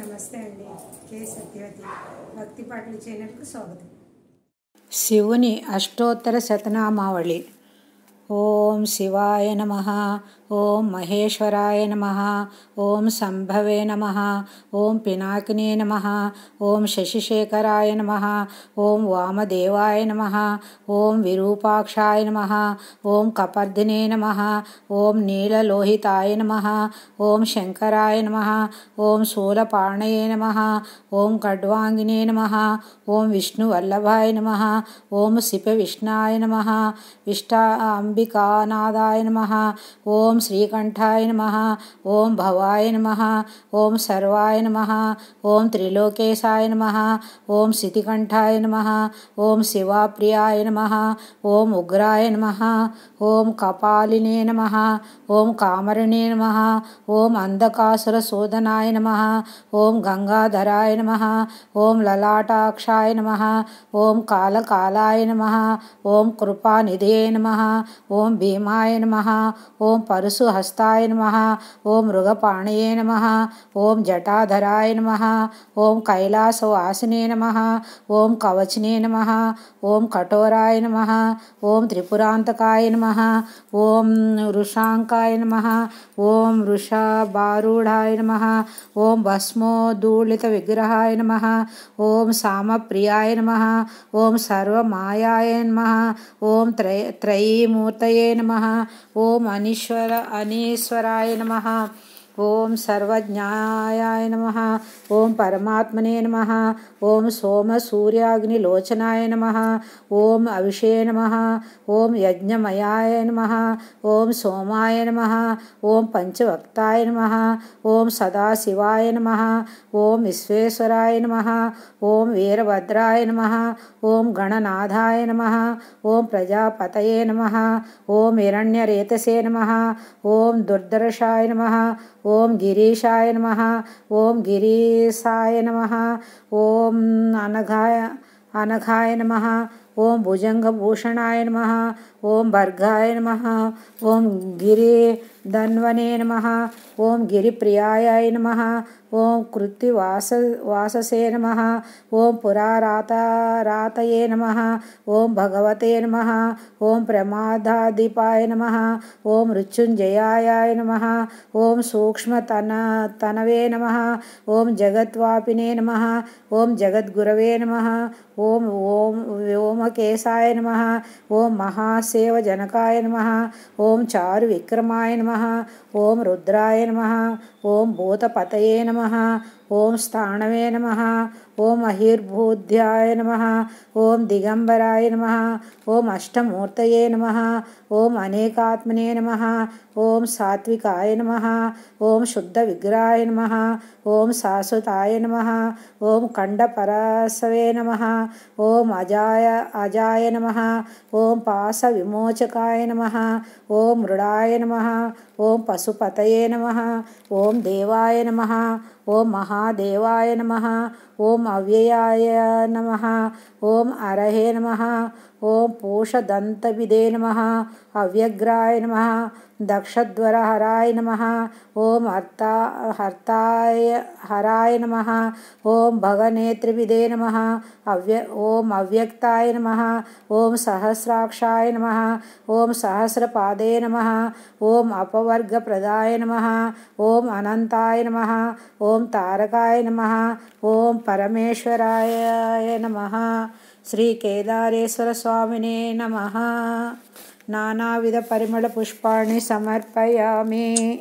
నమస్తే అండి కే సత్యవతి భక్తి పాటలు చేయనకు స్వాగతం శివుని అష్టోత్తర శతనామావళి ॐ शिवाय नमः ॐ महेश्वराय नमः ॐ शम्भवे नमः ॐ पिनाकिने नमः ॐ शशिशेखराय नमः ॐ वामदेवाय नमः ॐ विरूपाक्षाय नमः ॐ कपर्दिने नमः ॐ नीललोहिताय नमः ॐ शङ्कराय नमः ॐ शूलपाणये नमः ॐ खड्वाङ्गिने नमः ॐ विष्णुवल्लभाय नमः ॐ सिपविष्णाय नमः विष्टा अम्बिकानादाय नमः ॐ श्रीकण्ठाय नमः ॐ भवाय नमः ॐ सर्वाय नमः ॐ त्रिलोकेशाय नमः ॐ सितिकण्ठाय नमः ॐ शिवाप्रियाय नमः ॐ उग्राय नमः ॐ कपालिने नमः ॐ नमः ॐ अन्धकासुरशोधनाय नमः ॐ गङ्गाधराय नमः ॐ ललाटाक्षाय नमः ॐ कालकालाय नमः ॐ कृपानिधये नमः ओम भीमाय नम ओम परशुहस्ताय नम ओं मृगपाणय नम ओम जटाधराय नम ओम कैलासवासिने नम ओम कवचने नम ओम कठोराय नम ओम त्रिपुरांतकाय नम ओं वृषाकाय नम ओम वृषारूढ़ाय नम ओं भस्मोदूलित विग्रहाय नम ओम प्रियाय नम ओं सर्वमायाय नम ओं त्रय त्रयीमूर्ति तये नमः ॐ अनीश्वर अनीश्वराय नमः ॐ सर्वज्ञायाय नमः ॐ परमात्मने नमः ॐ सोमसूर्याग्निलोचनाय नमः ॐ अविषे नमः ॐ यज्ञमयाय नमः ॐ सोमाय नमः ॐ पञ्चभक्ताय नमः ॐ सदाशिवाय नमः ॐ विश्वेश्वराय नमः ॐ वीरभद्राय नमः ॐ गणनाथाय नमः ॐ प्रजापतये नमः ॐ ॐ हिरण्यरेतसे नमः ॐ दुर्दर्शाय नमः ॐ गिरीशाय नमः ॐ गिरीसाय नमः ॐ अनघाय अनघाय नमः ॐ भुजङ्गभूषणाय नमः ॐ भर्गाय नमः ॐ गिरी धन्वने नम ओं गिरिप्रियाय नम ओं कृत्तिवास वाससे नम ॐ पुराराता रातये नमः ॐ भगवते नम ॐ प्रमादाधिपाय नम ओं मृत्युञ्जयाय नम ओं सूक्ष्मतन तनवे नमः ॐ जगद्वापिने नमः ॐ जगद्गुरवे नमः ॐ ॐ व्योमकेशाय नम ॐ महासेवजनकाय नम ओं चारुविक्रमाय नम ॐ रुद्राय नमः ॐ भूतपतये नमः ॐ स्थाणवे नमः ॐ महिर्बुध्याय नमः ॐ दिगम्बराय नमः ॐ अष्टमूर्तये नमः ॐ अनेकात्मने नमः ॐ सात्विकाय नमः ॐ शुद्धविग्रहाय नमः ॐ शाश्वताय नमः ॐ कण्डपरासवे नमः ॐ अजाय अजाय नमः ॐ ॐ पासविमोचकाय नमः ॐ मृडाय नमः ॐ पशुपतये नमः ॐ देवाय नमः ॐ महादेवाय नमः ॐ अव्ययाय नमः ॐ अरहे नमः ॐ पोषदन्तविदे नमः अव्यग्राय नमः दक्षद्वरहराय नमः ॐ हर्ता हर्ताय हराय नमः ॐ भगनेत्रिविदे नमः अव्य ॐ अव्यक्ताय नमः ॐ सहस्राक्षाय नमः ॐ सहस्रपादे नमः ॐ अपवर्गप्रदाय नमः ॐ अनन्ताय नमः ॐ तारकाय नमः ॐ परमेश्वराय नमः श्रीकेदारेश्वरस्वामिने नमः नानाविधपरिमलपुष्पाणि समर्पयामि